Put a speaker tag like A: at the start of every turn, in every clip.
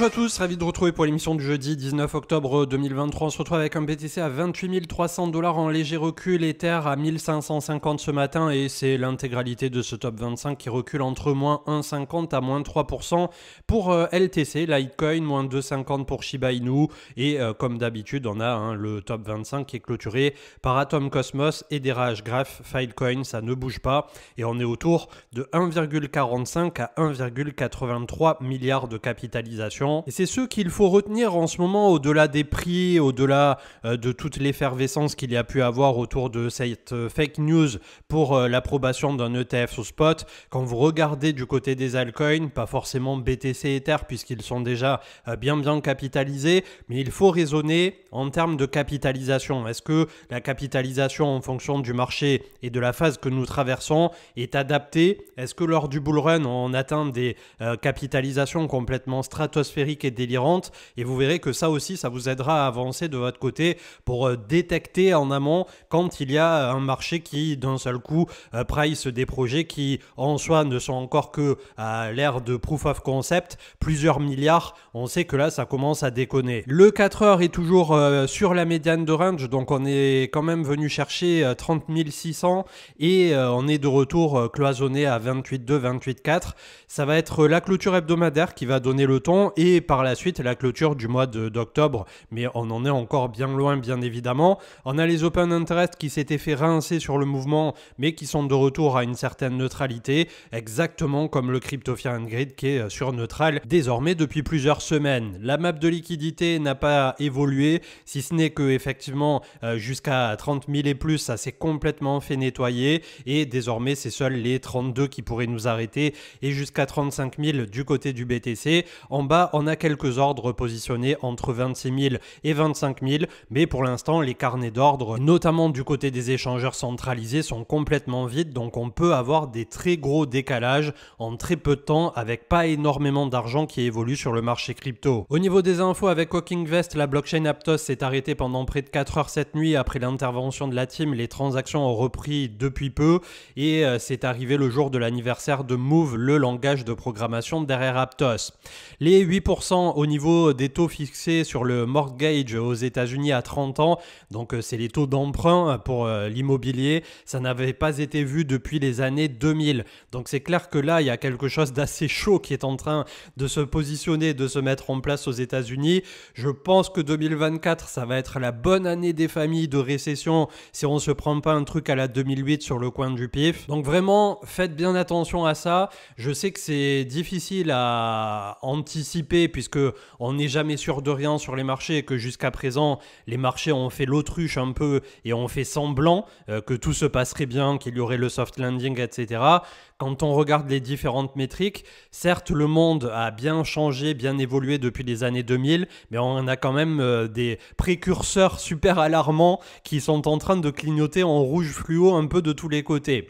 A: Bonjour à tous, ravi de retrouver pour l'émission du jeudi 19 octobre 2023. On se retrouve avec un BTC à 28 300 dollars en léger recul, Ether à 1550 ce matin et c'est l'intégralité de ce top 25 qui recule entre moins 1,50 à moins 3% pour euh, LTC, Litecoin, moins 2,50 pour Shiba Inu et euh, comme d'habitude on a hein, le top 25 qui est clôturé par Atom Cosmos et Derage Graph, Filecoin, ça ne bouge pas et on est autour de 1,45 à 1,83 milliards de capitalisation et c'est ce qu'il faut retenir en ce moment, au-delà des prix, au-delà euh, de toute l'effervescence qu'il y a pu avoir autour de cette euh, fake news pour euh, l'approbation d'un ETF sous spot. Quand vous regardez du côté des altcoins, pas forcément BTC et Ether puisqu'ils sont déjà bien bien capitalisés, mais il faut raisonner en termes de capitalisation. Est-ce que la capitalisation en fonction du marché et de la phase que nous traversons est adaptée Est-ce que lors du bull run, on atteint des capitalisations complètement stratosphériques et délirante. Et vous verrez que ça aussi, ça vous aidera à avancer de votre côté pour euh, détecter en amont quand il y a euh, un marché qui, d'un seul coup, euh, price des projets qui, en soi, ne sont encore que à l'ère de proof of concept, plusieurs milliards. On sait que là, ça commence à déconner. Le 4 heures est toujours sur la médiane de range, donc on est quand même venu chercher 30 600 et on est de retour cloisonné à 28,2, 28,4. Ça va être la clôture hebdomadaire qui va donner le ton et par la suite la clôture du mois d'octobre. Mais on en est encore bien loin, bien évidemment. On a les Open Interest qui s'étaient fait rincer sur le mouvement, mais qui sont de retour à une certaine neutralité, exactement comme le CryptoFian Grid qui est euh, sur neutral désormais depuis plusieurs semaines. La map de liquidité n'a pas évolué, si ce n'est que effectivement euh, jusqu'à 30 000 et plus, ça s'est complètement fait nettoyer et désormais c'est seuls les 32 qui pourraient nous arrêter et jusqu'à 35 000 du côté du BTC. En bas, on a quelques ordres positionnés entre 26 000 et 25 000, mais pour l'instant, les carnets d'ordres, notamment du côté des échangeurs centralisés, sont complètement vides, donc on peut avoir des très gros décalages en très peu de temps avec pas énormément d'argent qui évolue sur le marché crypto. Au niveau des infos avec Vest, la blockchain Aptos s'est arrêtée pendant près de 4 heures cette nuit après l'intervention de la team, les transactions ont repris depuis peu et euh, c'est arrivé le jour de l'anniversaire de Move, le langage de programmation derrière Aptos. Les 8 au niveau des taux fixés sur le mortgage aux États-Unis à 30 ans. Donc euh, c'est les taux d'emprunt euh, pour euh, l'immobilier. Ça n'avait pas été vu depuis les années 2000. Donc c'est clair que là, il y a quelque chose d'assez chaud qui est en train de se positionner, de se mettre en place aux États-Unis. Je pense que 2024, ça va être la bonne année des familles de récession si on se prend pas un truc à la 2008 sur le coin du pif. Donc vraiment, faites bien attention à ça. Je sais que c'est difficile à anticiper puisque on n'est jamais sûr de rien sur les marchés, et que jusqu'à présent, les marchés ont fait l'autruche un peu et ont fait semblant euh, que tout se passerait bien, qu'il y aurait le soft landing, etc. Quand on regarde les différentes métriques, certes le monde a bien changé, bien évolué depuis les années 2000, mais on a quand même euh, des précurseurs super alarmants qui sont en train de clignoter en rouge fluo un peu de tous les côtés.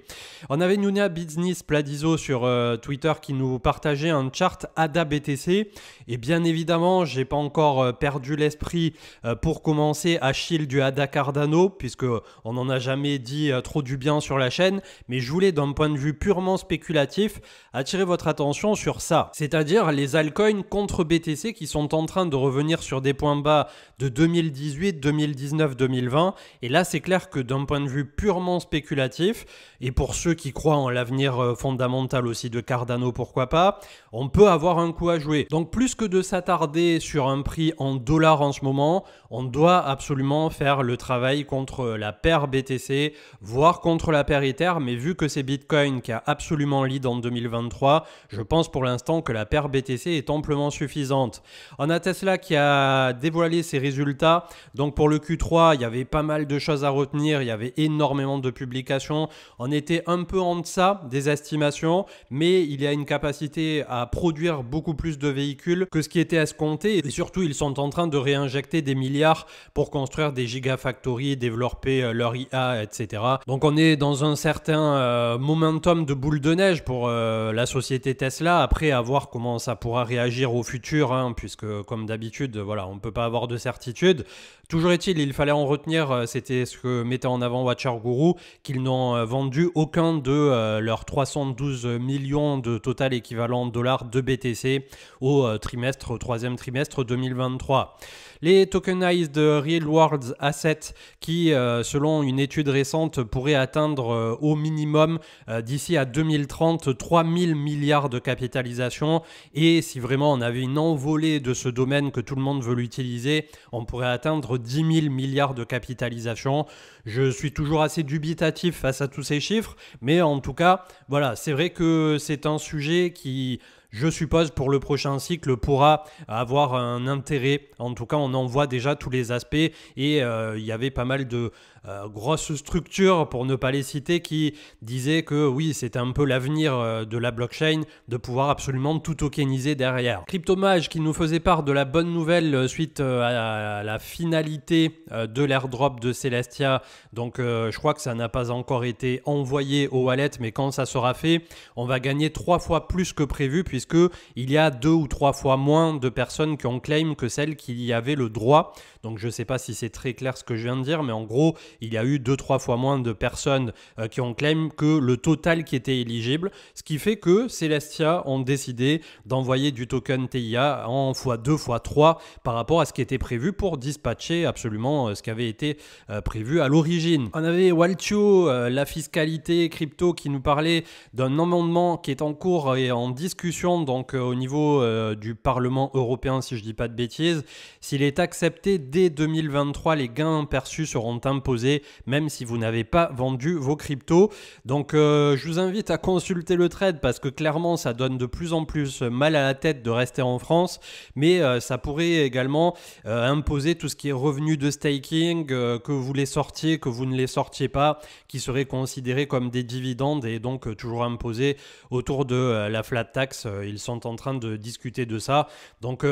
A: On avait Nunia Business Pladizo sur euh, Twitter qui nous partageait un chart ADA BTC et bien évidemment, j'ai pas encore euh, perdu l'esprit pour commencer à chiller du ADA Cardano puisque on n'en a jamais dit trop du bien sur la chaîne, mais je voulais d'un point de vue purement spéculatif attirer votre attention sur ça, c'est-à-dire les altcoins contre BTC qui sont en train de revenir sur des points bas de 2018, 2019, 2020. Et là, c'est clair que d'un point de vue purement spéculatif, et pour ceux qui croient en l'avenir euh, fondamental aussi de Cardano, pourquoi pas, on peut avoir un coup à jouer. Donc plus que de s'attarder sur un prix en dollars en ce moment, on doit absolument faire le travail contre euh, la paire BTC, voire contre la paire Ether, mais vu que c'est Bitcoin qui a absolument absolument lead en 2023. Je pense pour l'instant que la paire BTC est amplement suffisante. On a Tesla qui a dévoilé ses résultats. Donc pour le Q3, il y avait pas mal de choses à retenir. Il y avait énormément de publications. On était un peu en deçà des estimations, mais il y a une capacité à produire beaucoup plus de véhicules que ce qui était escompté. Et surtout, ils sont en train de réinjecter des milliards pour construire des gigafactories, développer euh, leur IA, etc. Donc on est dans un certain euh, momentum de boule de neige pour euh, la société Tesla. Après, à voir comment ça pourra réagir au futur, hein, puisque comme d'habitude, voilà, on ne peut pas avoir de certitude. Toujours est-il, il fallait en retenir, euh, c'était ce que mettait en avant Watcher Guru, qu'ils n'ont euh, vendu aucun de leurs 312 millions de total équivalent dollars de BTC au trimestre, troisième trimestre 2023. Les tokenized real world assets qui, euh, selon une étude récente, pourraient atteindre euh, au minimum euh, d'ici à 2030 3000 milliards de capitalisation. Et si vraiment on avait une envolée de ce domaine que tout le monde veut l'utiliser, on pourrait atteindre 10 000 milliards de capitalisation. Je suis toujours assez dubitatif face à tous ces chiffres, mais en tout cas, voilà, c'est vrai que c'est un sujet qui je suppose, pour le prochain cycle pourra avoir un intérêt. En tout cas, on en voit déjà tous les aspects et euh, il y avait pas mal de, euh, grosse structure pour ne pas les citer, qui disait que oui, c'était un peu l'avenir euh, de la blockchain de pouvoir absolument tout tokeniser derrière. Cryptomage qui nous faisait part de la bonne nouvelle euh, suite à la finalité de l'airdrop de Celestia. Donc je crois que ça n'a pas encore été envoyé au wallet, mais quand ça sera fait, on va gagner trois fois plus que prévu puisque il y a deux ou trois fois moins de personnes qui ont claim que celles qui y avaient le droit. Donc je ne sais pas si c'est très clair ce que je viens de dire, mais en gros, il y a eu deux, trois fois moins de personnes euh, qui ont claim que le total qui était éligible, ce qui fait que Celestia ont décidé d'envoyer du token TIA en fois 2 fois 3 par rapport à ce qui était prévu pour dispatcher absolument euh, ce qui avait été euh, prévu à l'origine. On avait Waltio, la fiscalité crypto qui nous parlait d'un amendement qui est en cours et en discussion donc au niveau du Parlement européen si je dis pas de bêtises. S'il est accepté dès 2023, les gains perçus seront imposés même si vous n'avez pas vendu vos cryptos. Donc euh, je vous invite à consulter le trade parce que clairement ça donne de plus en plus mal à la tête de rester en France, mais euh, ça pourrait également euh, imposer tout ce qui est revenu de staking, que vous les sortiez, que vous ne les sortiez pas, qui serait considéré comme des dividendes et donc toujours imposé autour de la flat tax. Ils sont en train de discuter de ça. Donc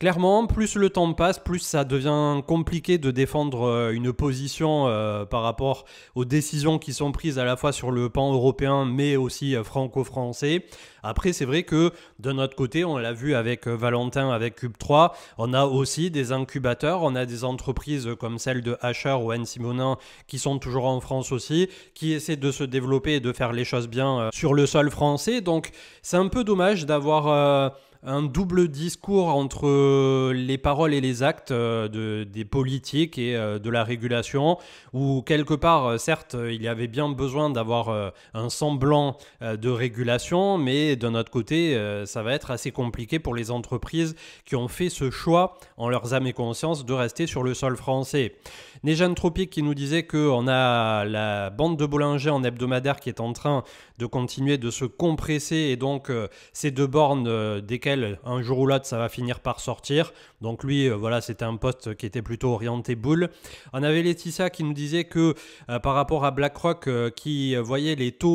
A: Clairement, plus le temps passe, plus ça devient compliqué de défendre euh, une position euh, par rapport aux décisions qui sont prises à la fois sur le pan européen mais aussi euh, franco-français. Après, c'est vrai que de notre côté, on l'a vu avec Valentin, avec Cube 3, on a aussi des incubateurs, on a des entreprises comme celle de Hacher ou Anne Simonin qui sont toujours en France aussi, qui essaient de se développer et de faire les choses bien sur le sol français. Donc, c'est un peu dommage d'avoir un double discours entre euh, les paroles et les actes euh, de, des politiques et euh, de la régulation, où quelque part, certes, il y avait bien besoin d'avoir un semblant de régulation, mais d'un autre côté, ça va être assez compliqué pour les entreprises qui ont fait ce choix en leurs âmes et conscience de rester sur le sol français. Négène Tropique qui nous disait qu'on a la bande de Bollinger en hebdomadaire qui est en train de continuer de se compresser et donc ces deux bornes des un jour ou l'autre ça va finir par sortir. Donc lui, euh, voilà, c'était un poste qui était plutôt orienté boule. On avait Laetitia qui nous disait que euh, par rapport à BlackRock euh, qui voyait les taux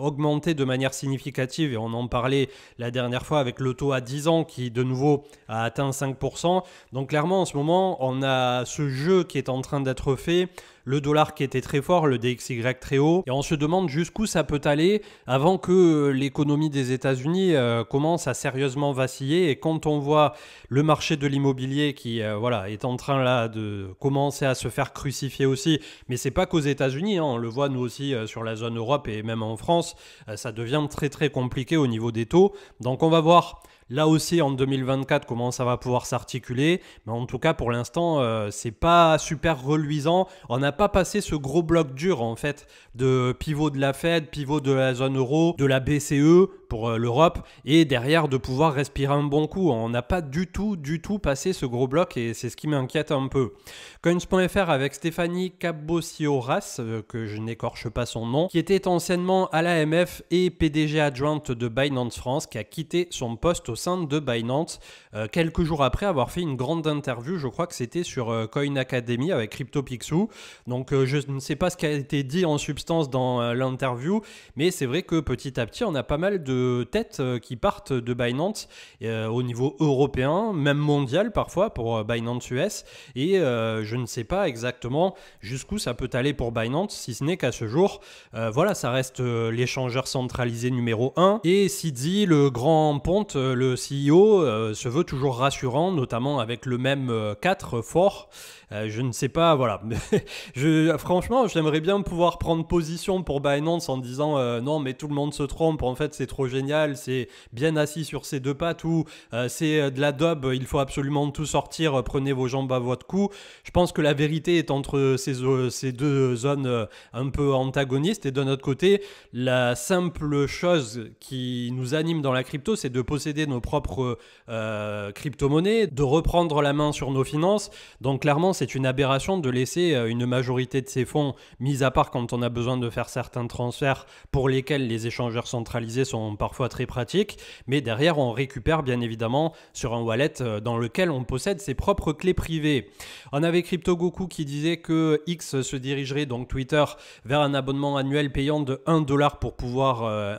A: augmenter de manière significative, et on en parlait la dernière fois avec le taux à 10 ans qui de nouveau a atteint 5%. Donc clairement en ce moment, on a ce jeu qui est en train d'être fait le dollar qui était très fort, le DXY très haut. Et on se demande jusqu'où ça peut aller avant que l'économie des États-Unis euh, commence à sérieusement vaciller. Et quand on voit le marché de l'immobilier qui euh, voilà, est en train là de commencer à se faire crucifier aussi, mais c'est pas qu'aux États-Unis, hein. on le voit nous aussi euh, sur la zone Europe et même en France, ça devient très très compliqué au niveau des taux. Donc on va voir. Là aussi, en 2024, comment ça va pouvoir s'articuler Mais en tout cas, pour l'instant, euh, c'est pas super reluisant. On n'a pas passé ce gros bloc dur, en fait, de pivot de la Fed, pivot de la zone euro, de la BCE pour euh, l'Europe, et derrière de pouvoir respirer un bon coup. On n'a pas du tout, du tout passé ce gros bloc, et c'est ce qui m'inquiète un peu. Coins.fr avec Stéphanie Cabossioras, euh, que je n'écorche pas son nom, qui était anciennement à l'AMF et PDG adjointe de Binance France, qui a quitté son poste sein de Binance euh, quelques jours après avoir fait une grande interview, je crois que c'était sur euh, Coin Academy avec CryptoPixou. Donc euh, je ne sais pas ce qui a été dit en substance dans l'interview, mais c'est vrai que petit à petit, on a pas mal de têtes qui partent de Binance au niveau européen, même mondial parfois pour Binance US. Et je ne sais pas exactement jusqu'où ça peut aller pour Binance, si ce n'est qu'à ce jour, voilà, ça reste l'échangeur centralisé numéro 1. Et Sidi, le grand ponte, le CEO euh, se veut toujours rassurant, notamment avec le même 4 euh, euh, fort. je ne sais pas, voilà. je, franchement, j'aimerais bien pouvoir prendre position pour Binance en disant non, mais tout le monde se trompe, en fait c'est trop génial, c'est bien assis sur ses deux pattes ou c'est de la dub, il faut absolument tout sortir, prenez vos jambes à votre cou. Je pense que la vérité est entre ces, ces deux zones un peu antagonistes et d'un autre côté, la simple chose qui nous anime dans la crypto, c'est de posséder nos nos propres euh, crypto-monnaies, de reprendre la main sur nos finances. Donc clairement, c'est une aberration de laisser euh, une majorité de ces fonds, mis à part quand on a besoin de faire certains transferts pour lesquels les échangeurs centralisés sont parfois très pratiques. Mais derrière, on récupère bien évidemment sur un wallet euh, dans lequel on possède ses propres clés privées. On avait Crypto Goku qui disait que X se dirigerait, donc Twitter, vers un abonnement annuel payant de 1 dollar pour pouvoir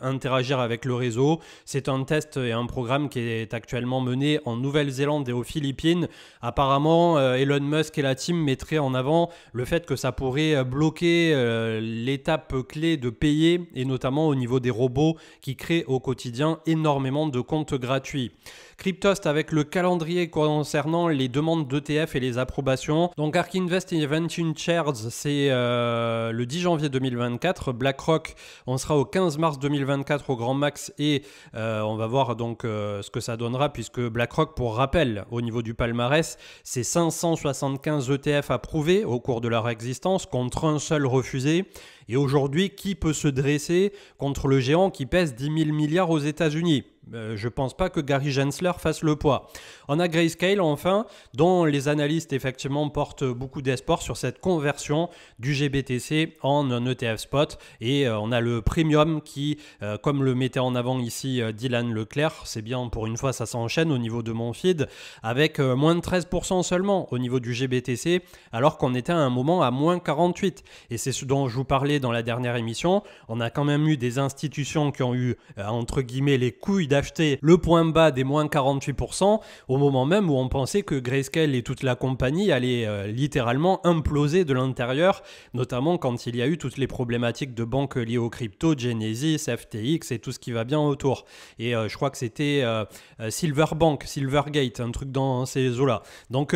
A: interagir avec le réseau. C'est un test et un programme qui est actuellement menée en Nouvelle-Zélande et aux Philippines. Apparemment, euh, Elon Musk et la team mettraient en avant le fait que ça pourrait euh, bloquer euh, l'étape clé de payer, et notamment au niveau des robots qui créent au quotidien énormément de comptes gratuits. Cryptost avec le calendrier concernant les demandes d'ETF et les approbations. Donc ARK Invest 21 Shares, c'est le 10 janvier 2024. BlackRock, on sera au 15 mars 2024 au Grand Max et on va voir donc euh, ce que ça donnera, puisque BlackRock, pour rappel, au niveau du palmarès, c'est 575 ETF approuvés au cours de leur existence contre un seul refusé. Et aujourd'hui, qui peut se dresser contre le géant qui pèse 10 000 milliards aux États-Unis je euh, je pense pas que Gary Gensler fasse le poids. On a Grayscale enfin, dont les analystes effectivement portent beaucoup d'espoir sur cette conversion du GBTC en un e ETF spot. Et euh, on a le premium qui, euh, comme le mettait en avant ici Dylan Leclerc, c'est bien pour une fois ça s'enchaîne au niveau de mon feed, avec moins de 13% seulement au niveau du GBTC, alors qu'on était à un moment à moins 48. Et c'est ce dont je vous parlais dans la dernière émission. On a quand même eu des institutions qui ont eu entre guillemets les couilles acheter le point bas des moins 48% au moment même où on pensait que Grayscale et toute la compagnie allaient euh, littéralement imploser de l'intérieur, notamment quand il y a eu toutes les problématiques de banques liées au crypto, Genesis, FTX et tout ce qui va bien autour. Et euh, je crois que c'était euh, Silverbank, Silvergate, un truc dans ces eaux-là. Donc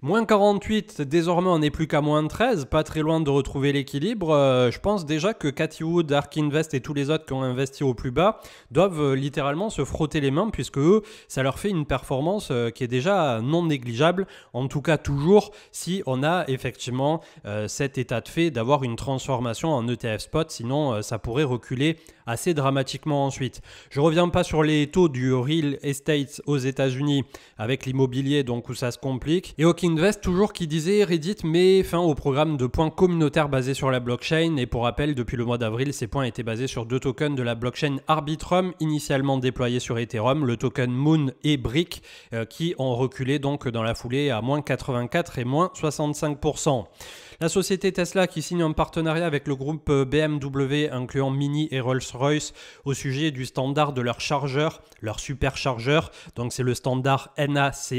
A: Moins 48, désormais on n'est plus qu'à moins 13, pas très loin de retrouver l'équilibre. Euh, je pense déjà que Cathy Wood, Ark Invest et tous les autres qui ont investi au plus bas doivent euh, littéralement se frotter les mains puisque eux, ça leur fait une performance euh, qui est déjà non négligeable, en tout cas toujours si on a effectivement cet état de fait d'avoir une transformation en ETF spot, sinon ça pourrait reculer assez dramatiquement ensuite. Je reviens pas sur les taux du real estate aux États-Unis avec l'immobilier donc où ça se complique et Hawking Invest toujours qui disait Reddit met fin au programme de points communautaires basé sur la blockchain et pour rappel, depuis le mois d'avril, ces points étaient basés sur deux tokens de la blockchain Arbitrum initialement déployés sur Ethereum, le token Moon et Brick euh, qui ont reculé donc dans la foulée à moins 84 et moins 65%. La société Tesla qui signe un partenariat avec le groupe euh, BMW incluant Mini et Rolls-Royce au sujet du standard de leur chargeur, leur superchargeur, donc c'est le standard NACS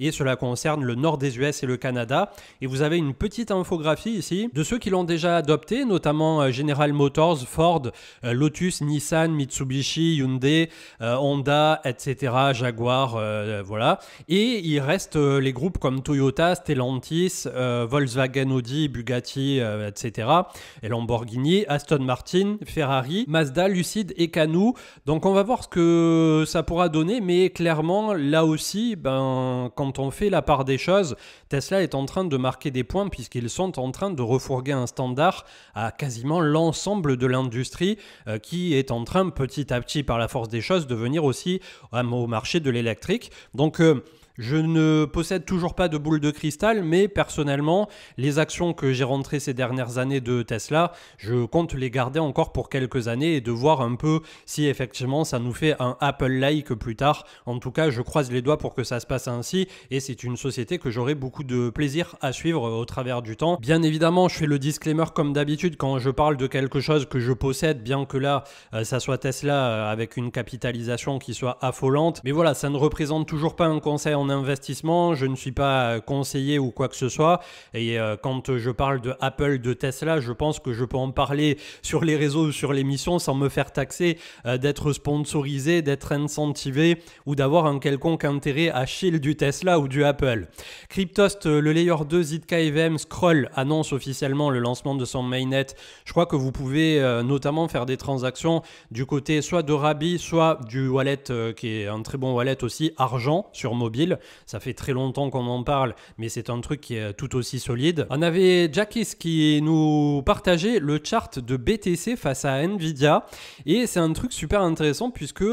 A: et cela concerne le nord des US et le Canada. Et vous avez une petite infographie ici de ceux qui l'ont déjà adopté, notamment euh, General Motors, Ford, euh, Lotus, Nissan, Mitsubishi, Hyundai, Honda, etc., Jaguar, voilà. Et il reste les groupes comme Toyota, Stellantis, Volkswagen Audi, Bugatti, euh, etc. Et Lamborghini, Aston Martin, Ferrari, Mazda, Lucid et Canoo. Donc on va voir ce que ça pourra donner, mais clairement, là aussi, ben, quand on fait la part des choses, Tesla est en train de marquer des points puisqu'ils sont en train de refourguer un standard à quasiment l'ensemble de l'industrie euh, qui est en train petit à petit par la force des choses de venir aussi euh, au marché de l'électrique. Donc je ne possède toujours pas de boule de cristal, mais personnellement, les actions que j'ai rentrées ces dernières années de Tesla, je compte les garder encore pour quelques années et de voir un peu si effectivement ça nous fait un Apple-like plus tard. En tout cas, je croise les doigts pour que ça se passe ainsi et c'est une société que j'aurai beaucoup de plaisir à suivre au travers du temps. Bien évidemment, je fais le disclaimer comme d'habitude quand je parle de quelque chose que je possède, bien que là, euh, ça soit Tesla euh, avec une capitalisation qui soit affolante. Mais voilà, ça ne représente toujours pas un conseil en investissement, je ne suis pas conseiller ou quoi que ce soit. Et euh, quand je parle de Apple, de Tesla, je pense que je peux en parler sur les réseaux ou sur l'émission sans me faire taxer euh, d'être sponsorisé, d'être incentivé ou d'avoir un quelconque intérêt à chill du Tesla ou du Apple. Cryptost, euh, le layer 2 Zitka Scroll annonce officiellement le lancement de son mainnet. Je crois que vous pouvez notamment faire des transactions du côté soit de Rabi, soit du wallet qui est un très bon wallet aussi, Argent sur mobile. Ça fait très longtemps qu'on en parle, mais c'est un truc qui est tout aussi solide. On avait Jackis qui nous partageait le chart de BTC face à Nvidia. Et c'est un truc super intéressant puisque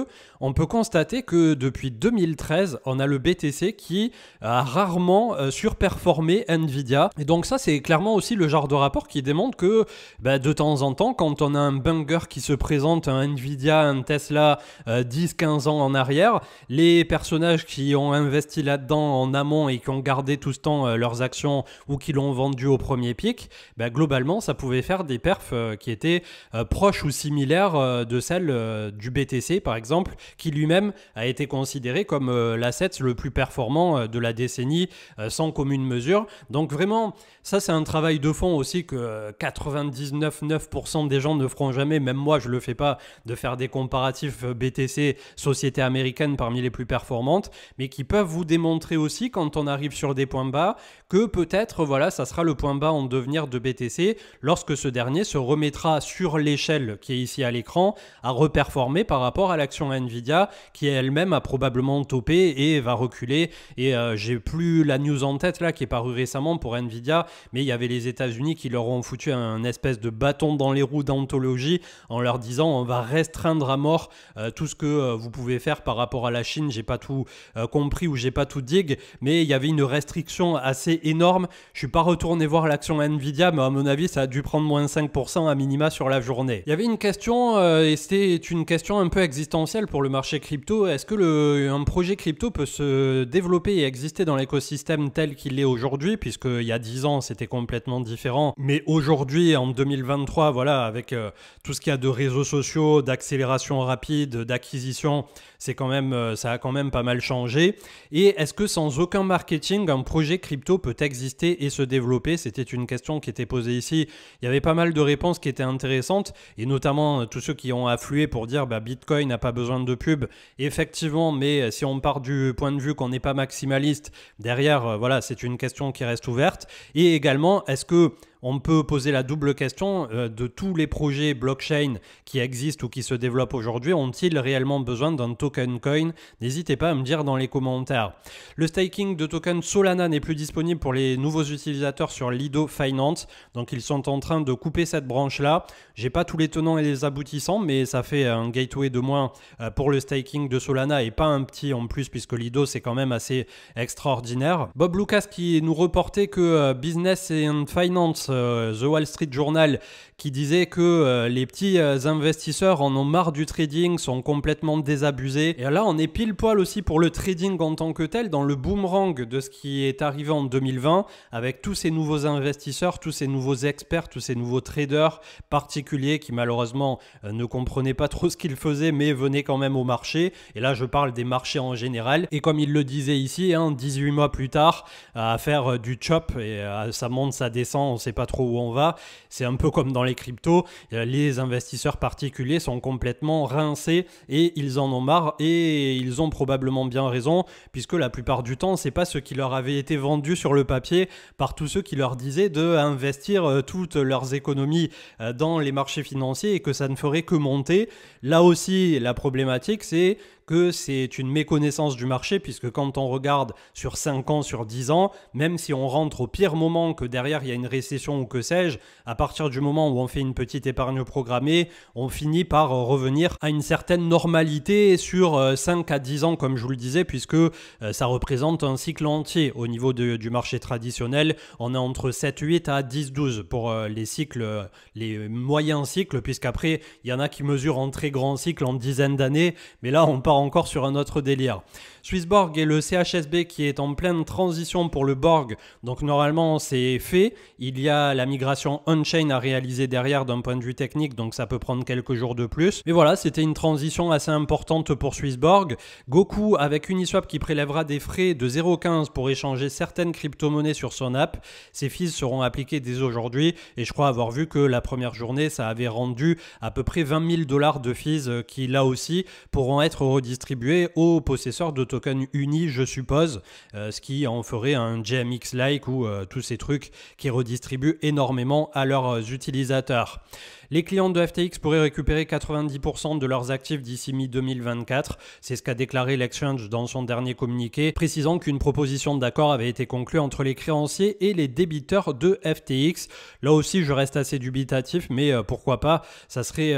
A: on peut constater que depuis 2013, on a le BTC qui a rarement euh, surperformé Nvidia. Et donc ça, c'est clairement aussi le genre de rapport qui démontre que bah, de temps en temps, quand on a un banger qui se présente, un Nvidia, un Tesla 10-15 euh, ans en arrière, les personnages qui ont investi là-dedans en amont et qui ont gardé tout ce temps euh, leurs actions ou qui l'ont vendu au premier pic, bah, globalement, ça pouvait faire des perfs euh, qui étaient euh, proches ou similaires de celles du BTC, par exemple, qui lui-même a été considéré comme l'asset le plus performant de la décennie sans commune mesure. Donc vraiment, ça c'est un travail de fond aussi que 99,9% des gens ne feront jamais, même moi je le fais pas, de faire des comparatifs BTC, société américaine parmi les plus performantes, mais qui peuvent vous démontrer aussi quand on arrive sur des points bas, que peut-être voilà, ça sera le point bas en devenir de BTC lorsque ce dernier se remettra sur l'échelle qui est ici à l'écran à reperformer par rapport à l'action Nvidia qui elle-même a probablement topé et va reculer et euh, j'ai plus la news en tête là qui est parue récemment pour Nvidia mais il y avait les États-Unis qui leur ont foutu un espèce de bâton dans les roues d'anthologie en leur disant on va restreindre à mort euh, tout ce que euh, vous pouvez faire par rapport à la Chine, j'ai pas tout compris ou j'ai pas tout dig mais il y avait une restriction assez énorme. Je suis pas retourné voir l'action Nvidia, mais à mon avis, ça a dû prendre moins 5% à minima sur la journée. Il y avait une question, euh, et c'était une question un peu existentielle pour le marché crypto. Est-ce que un projet crypto peut se développer et exister dans l'écosystème tel qu'il est aujourd'hui, puisqu'il y a 10 ans, c'était complètement différent. Mais aujourd'hui, en 2023, voilà, avec euh, tout ce qu'il y a de réseaux sociaux, d'accélération rapide, d'acquisition, c'est quand même, euh, ça a quand même pas mal changé. Et est-ce que sans aucun marketing, un projet crypto peut exister et se développer C'était une question qui était posée ici. Il y avait pas mal de réponses qui étaient intéressantes, et notamment euh, tous ceux qui ont afflué pour dire bah, Bitcoin n'a pas besoin de pub. Effectivement, mais euh, si on part du point de vue qu'on n'est pas maximaliste, derrière, voilà, c'est une question qui reste ouverte. Et également, est-ce que on peut poser la double question euh, de tous les projets blockchain qui existent ou qui se développent aujourd'hui, ont-ils réellement besoin d'un token coin N'hésitez pas à me dire dans les commentaires. Le staking de token Solana n'est plus disponible pour les nouveaux utilisateurs sur Lido Finance, donc ils sont en train de couper cette branche-là. J'ai pas tous les tenants et les aboutissants, mais ça fait un gateway de moins euh, pour le staking de Solana et pas un petit en plus puisque Lido c'est quand même assez extraordinaire. Bob Lucas qui nous reportait que euh, Business and Finance euh, The Wall Street Journal qui disait que euh, les petits euh, investisseurs en ont marre du trading, sont complètement désabusés. Et là, on est pile poil aussi pour le trading en tant que tel, dans le boomerang de ce qui est arrivé en 2020, avec tous ces nouveaux investisseurs, tous ces nouveaux experts, tous ces nouveaux traders particuliers qui malheureusement euh, ne comprenaient pas trop ce qu'ils faisaient, mais venaient quand même au marché. Et là, je parle des marchés en général. Et comme il le disait ici, 18 hein, mois plus tard, à faire du chop, et ça monte, ça descend, on sait pas trop où on va. C'est un peu comme dans les les cryptos, euh, les investisseurs particuliers sont complètement rincés et ils en ont marre et ils ont probablement bien raison puisque la plupart du temps, c'est pas ce qui leur avait été vendu sur le papier par tous ceux qui leur disaient de investir euh, toutes leurs économies euh, dans les marchés financiers et que ça ne ferait que monter. Là aussi, la problématique, c'est que c'est une méconnaissance du marché, puisque quand on regarde sur 5 ans, sur 10 ans, même si on rentre au pire moment que derrière il y a une récession ou que sais-je, à partir du moment où on fait une petite épargne programmée, on finit par euh, revenir à une certaine normalité sur 5 euh, à 10 ans, comme je vous le disais, puisque euh, ça représente un cycle entier. Au niveau du marché traditionnel, on est entre 7, 8 à 10, 12 pour les cycles, les moyens cycles, puisqu'après, il y en a qui mesurent en très grand cycle en dizaines d'années, mais là, on parle encore sur un autre délire. Swissborg et le CHSB qui est en pleine transition pour le Borg, donc normalement c'est fait. Il y a la migration on-chain à réaliser derrière d'un point de vue technique, donc ça peut prendre quelques jours de plus. Mais voilà, c'était une transition assez importante pour Swissborg. Goku avec Uniswap qui prélèvera des frais de 0,15 pour échanger certaines crypto-monnaies sur son app. Ces fees seront appliqués dès aujourd'hui et je crois avoir vu que la première journée ça avait rendu à peu près 20 000 dollars de fees euh, qui là aussi pourront être redistribués aux possesseurs de token uni, je suppose, euh, ce qui en ferait un GMX like ou euh, tous ces trucs qui redistribuent énormément à leurs utilisateurs. Les clients de FTX pourraient récupérer 90% de leurs actifs d'ici mi-2024. C'est ce qu'a déclaré l'exchange dans son dernier communiqué, précisant qu'une proposition d'accord avait été conclue entre les créanciers et les débiteurs de FTX. Là aussi, je reste assez dubitatif, mais euh, pourquoi pas Ça serait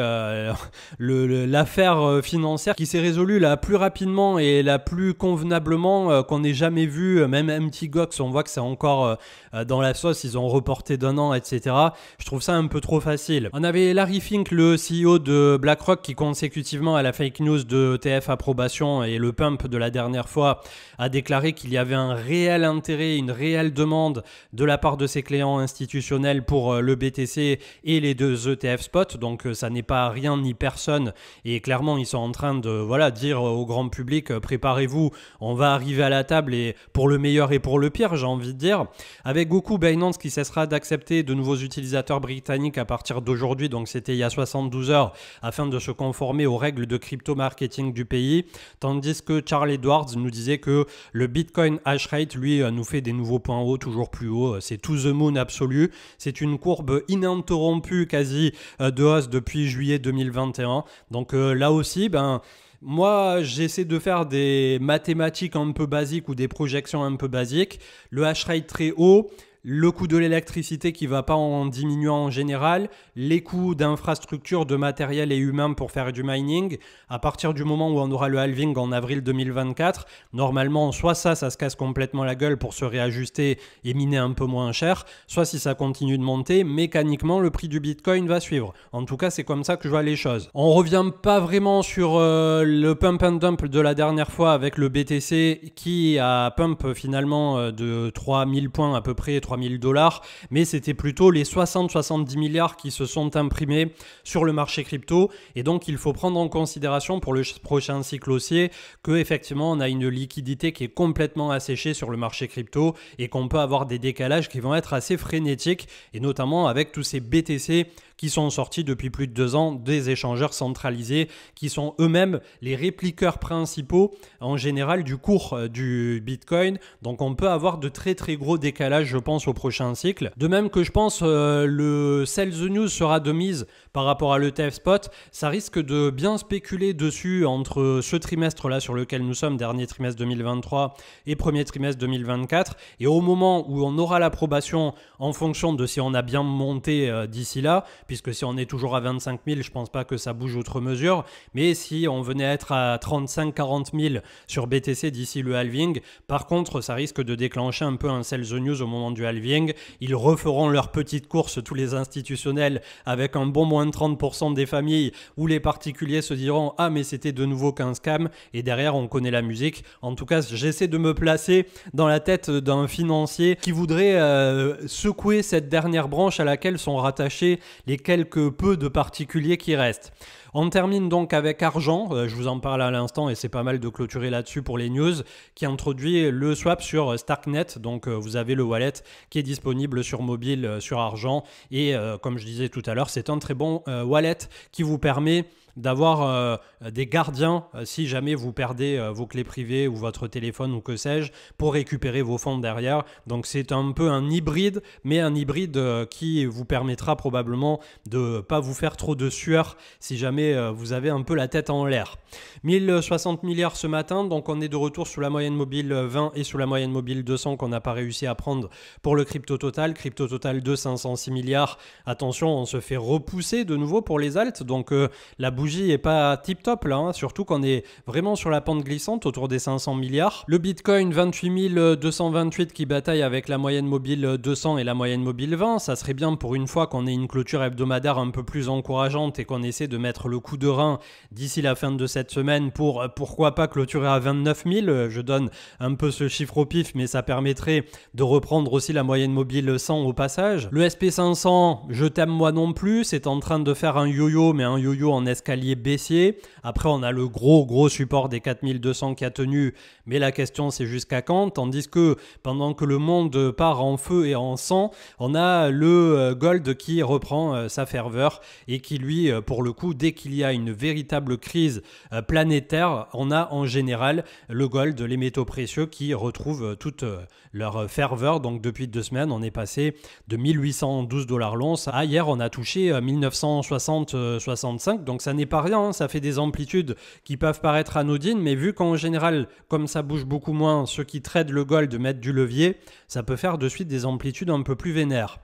A: l'affaire financière qui s'est résolue la plus rapidement et la plus convenablement euh, qu'on n'ait jamais vu. Euh, même MT Gox, on voit que c'est encore euh, dans la sauce, ils ont reporté d'un an, etc. Je trouve ça un peu trop facile. On avait Larry Fink, le CEO de BlackRock, qui consécutivement à la fake news de e TF Approbation et le pump de la dernière fois, a déclaré qu'il y avait un réel intérêt, une réelle demande de la part de ses clients institutionnels pour le BTC et les deux ETF spot. Donc ça n'est pas rien ni personne. Et clairement, ils sont en train de voilà, dire au grand public, préparez-vous on va arriver à la table et pour le meilleur et pour le pire, j'ai envie de dire. Avec Goku Binance qui cessera d'accepter de nouveaux utilisateurs britanniques à partir d'aujourd'hui, donc c'était il y a 72 heures, afin de se conformer aux règles de crypto-marketing du pays, tandis que Charles Edwards nous disait que le Bitcoin hash rate, lui, euh, nous fait des nouveaux points hauts, toujours plus hauts, euh, c'est to the moon absolu, c'est une courbe ininterrompue quasi euh, de hausse depuis juillet 2021. Donc là aussi, ben, moi, j'essaie de faire des mathématiques un peu basiques ou des projections un peu basiques. Le hash rate très haut, le coût de l'électricité qui va pas en diminuant en général, les coûts d'infrastructures, de matériel et humain pour faire du mining. À partir du moment où on aura le halving en avril 2024, normalement, soit ça, ça se casse complètement la gueule pour se réajuster et miner un peu moins cher, soit si ça continue de monter, mécaniquement, le prix du Bitcoin va suivre. En tout cas, c'est comme ça que je vois les choses. On revient pas vraiment sur euh, le pump and dump de la dernière fois avec le BTC qui a pump finalement euh, de 3000 points à peu près, 1000 dollars, mais c'était plutôt les 60-70 milliards qui se sont imprimés sur le marché crypto. Et donc, il faut prendre en considération pour le prochain cycle haussier que effectivement, on a une liquidité qui est complètement asséchée sur le marché crypto et qu'on peut avoir des décalages qui vont être assez frénétiques et notamment avec tous ces BTC qui sont sortis depuis plus de deux ans des échangeurs centralisés, qui sont eux-mêmes les répliqueurs principaux en général du cours euh, du Bitcoin. Donc on peut avoir de très très gros décalages, je pense, au prochain cycle. De même que je pense que euh, le Sell the News sera de mise par rapport à l'ETF spot, ça risque de bien spéculer dessus entre ce trimestre-là sur lequel nous sommes, dernier trimestre 2023 et premier trimestre 2024. Et au moment où on aura l'approbation en fonction de si on a bien monté euh, d'ici là, puisque si on est toujours à 25 000, je pense pas que ça bouge outre mesure, mais si on venait à être à 35-40 000 sur BTC d'ici le halving, par contre, ça risque de déclencher un peu un sell the news au moment du halving. Ils referont leur petite course, tous les institutionnels, avec un bon moins 30% des familles où les particuliers se diront Ah, mais c'était de nouveau qu'un scam. Et derrière, on connaît la musique. En tout cas, j'essaie de me placer dans la tête d'un financier qui voudrait euh, secouer cette dernière branche à laquelle sont rattachés les quelques peu de particuliers qui restent. On termine donc avec Argent, euh, je vous en parle à l'instant et c'est pas mal de clôturer là-dessus pour les news, qui introduit le swap sur euh, Starknet, donc euh, vous avez le wallet qui est disponible sur mobile, sur Argent, et comme je disais tout à l'heure, c'est un très bon wallet qui vous permet d'avoir euh, des gardiens euh, si jamais vous perdez euh, vos clés privées ou votre téléphone ou que sais-je pour récupérer vos fonds derrière. Donc c'est un peu un hybride, mais un hybride qui vous permettra probablement de pas vous faire trop de sueur si jamais vous avez un peu la tête en l'air. 1060 milliards ce matin, donc on est de retour sous la moyenne mobile 20 et sous la moyenne mobile 200 qu'on n'a pas réussi à prendre pour le crypto total. Crypto total de 506 milliards. Attention, on se fait repousser de nouveau pour les altes, donc la bougie est pas tip top là, hein. surtout qu'on est vraiment sur la pente glissante autour des 500 milliards. Le Bitcoin 28 228 qui bataille avec la moyenne mobile 200 euh, et la moyenne mobile 20, ça serait bien pour une fois qu'on ait une clôture hebdomadaire un peu plus encourageante et qu'on essaie de mettre le coup de rein d'ici la fin de cette semaine pour euh, pourquoi pas clôturer à 29 000. Euh, je donne un peu ce chiffre au pif, mais ça permettrait de reprendre aussi la moyenne mobile 100 au passage. Le SP500, je t'aime moi non plus, c'est en train de faire un yo-yo, mais un yo-yo en escalier escalier baissier. Après, on a le gros, gros support des 4200 qui a tenu, mais la question c'est jusqu'à quand Tandis que pendant que le monde part en feu et en sang, on a le euh, gold qui reprend euh, sa ferveur et qui, lui, euh, pour le coup, dès qu'il y a une véritable crise planétaire, on a en général le gold, les métaux précieux qui retrouvent toute leur ferveur. Donc depuis deux semaines, on est passé de 1812 dollars l'once à hier, on a touché 1960-65, donc ça n'est Hein. ça fait des amplitudes qui peuvent paraître anodines, mais vu qu'en général, comme ça bouge beaucoup moins, ceux qui tradent le gold mettent du levier, ça peut faire de suite des amplitudes un peu plus vénères.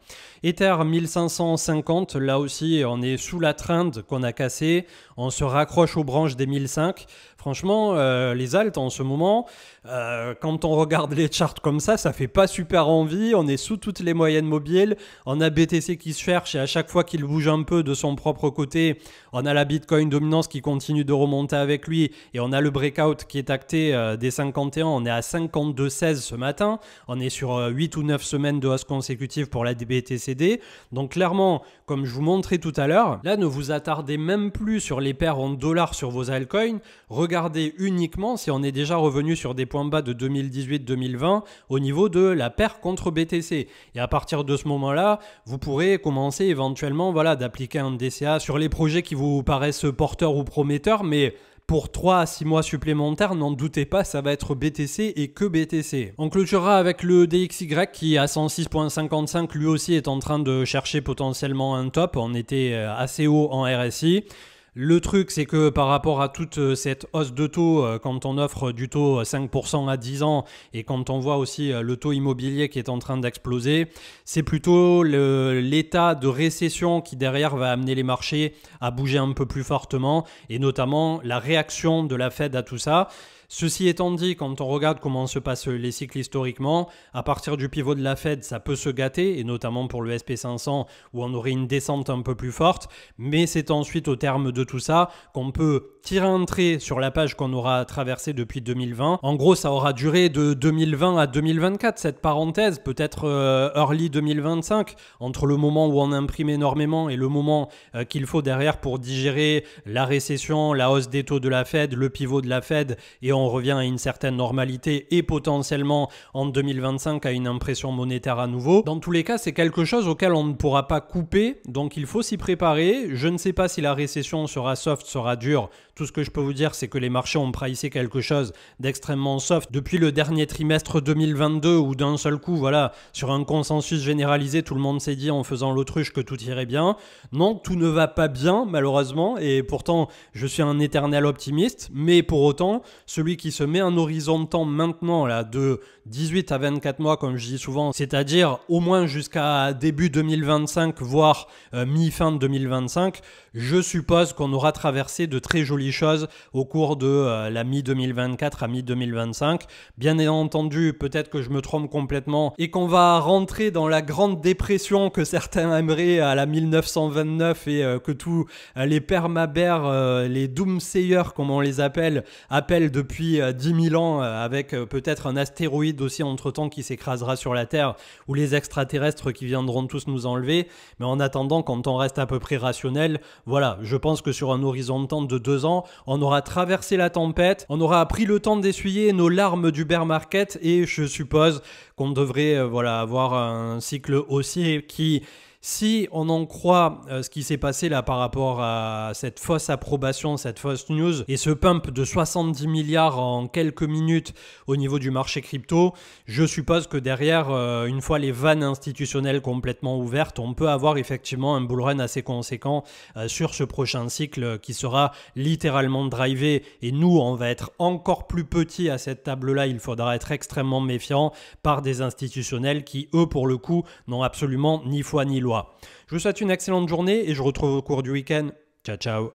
A: Ether 1550, là aussi on est sous la trend qu'on a cassée, on se raccroche aux branches des 1005, Franchement, euh, les Altes en ce moment, euh, quand on regarde les charts comme ça, ça fait pas super envie. On est sous toutes les moyennes mobiles. On a BTC qui se cherche et à chaque fois qu'il bouge un peu de son propre côté, on a la Bitcoin dominance qui continue de remonter avec lui et on a le breakout qui est acté dès euh, des 51. On est à 52,16 ce matin. On est sur 8 ou 9 semaines de hausse consécutive pour la BTCD. Donc clairement, comme je vous montrais tout à l'heure, là ne vous attardez même plus sur les paires en dollars sur vos altcoins uniquement si on est déjà revenu sur des points bas de 2018-2020 au niveau de la paire contre BTC. Et à partir de ce moment-là, vous pourrez commencer éventuellement voilà, d'appliquer un DCA sur les projets qui vous paraissent porteurs ou prometteurs, mais pour 3 à 6 mois supplémentaires, n'en doutez pas, ça va être BTC et que BTC. On clôturera avec le DXY qui à 106.55 lui aussi est en train de chercher potentiellement un top, on était euh, assez haut en RSI. Le truc, c'est que par rapport à toute euh, cette hausse de taux, euh, quand on offre du taux 5% euh, à 10 ans et quand on voit aussi le taux immobilier qui est en train d'exploser, c'est plutôt l'état de récession qui derrière va amener les marchés à bouger un peu plus fortement et notamment la réaction de la Fed à tout ça. Ceci étant dit, quand on regarde comment se passent les cycles historiquement, à partir du pivot de la Fed, ça peut se gâter, et notamment pour le SP500, où on aurait une descente un peu plus forte, mais c'est ensuite au terme de tout ça qu'on peut tirer un trait sur la page qu'on aura traversée depuis 2020. En gros, ça aura duré de 2020 à 2024, cette parenthèse, peut-être euh, early 2025, entre le moment où on imprime énormément et le moment euh, qu'il faut derrière pour digérer la récession, la hausse des taux de la Fed, le pivot de la Fed, et on revient à une certaine normalité et potentiellement en 2025 à une impression monétaire à nouveau. Dans tous les cas, c'est quelque chose auquel on ne pourra pas couper, donc il faut s'y préparer. Je ne sais pas si la récession sera soft, sera dure, tout ce que je peux vous dire, c'est que les marchés ont pricé quelque chose d'extrêmement soft depuis le dernier trimestre 2022 où d'un seul coup, voilà, sur un consensus généralisé, tout le monde s'est dit en faisant l'autruche que tout irait bien. Non, tout ne va pas bien, malheureusement, et pourtant, je suis un éternel optimiste, mais pour autant, celui qui se met un horizon de temps maintenant, là, de 18 à 24 mois, comme je dis souvent, c'est-à-dire au moins jusqu'à début 2025, voire euh, mi-fin 2025, je suppose qu'on aura traversé de très jolies choses au cours de euh, la mi-2024 à mi-2025. Bien entendu, peut-être que je me trompe complètement et qu'on va rentrer dans la grande dépression que certains aimeraient à la 1929 et euh, que tous euh, les permabères, les doomsayers comme on les appelle, appellent depuis 10 000 ans avec peut-être un astéroïde aussi entre-temps qui s'écrasera sur la Terre ou les extraterrestres qui viendront tous nous enlever. Mais en attendant, quand on reste à peu près rationnel, voilà, je pense que sur un horizon de temps de deux ans, on aura traversé la tempête, on aura pris le temps d'essuyer nos larmes du bear market et je suppose qu'on devrait euh, voilà, avoir un cycle haussier qui si on en croit euh, ce qui s'est passé là par rapport à cette fausse approbation, cette fausse news et ce pump de 70 milliards en quelques minutes au niveau du marché crypto, je suppose que derrière, euh, une fois les vannes institutionnelles complètement ouvertes, on peut avoir effectivement un bull run assez conséquent euh, sur ce prochain cycle qui sera littéralement drivé et nous, on va être encore plus petit à cette table-là. Il faudra être extrêmement méfiant par des institutionnels qui, eux, pour le coup, n'ont absolument ni foi ni loi. Je vous souhaite une excellente journée et je retrouve au cours du week-end. Ciao ciao